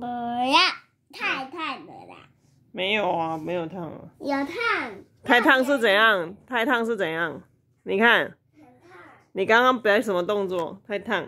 不要太烫的啦。没有啊，没有烫啊。有烫。太烫是怎样？太烫是怎样？你看。你刚刚表演什么动作？太烫。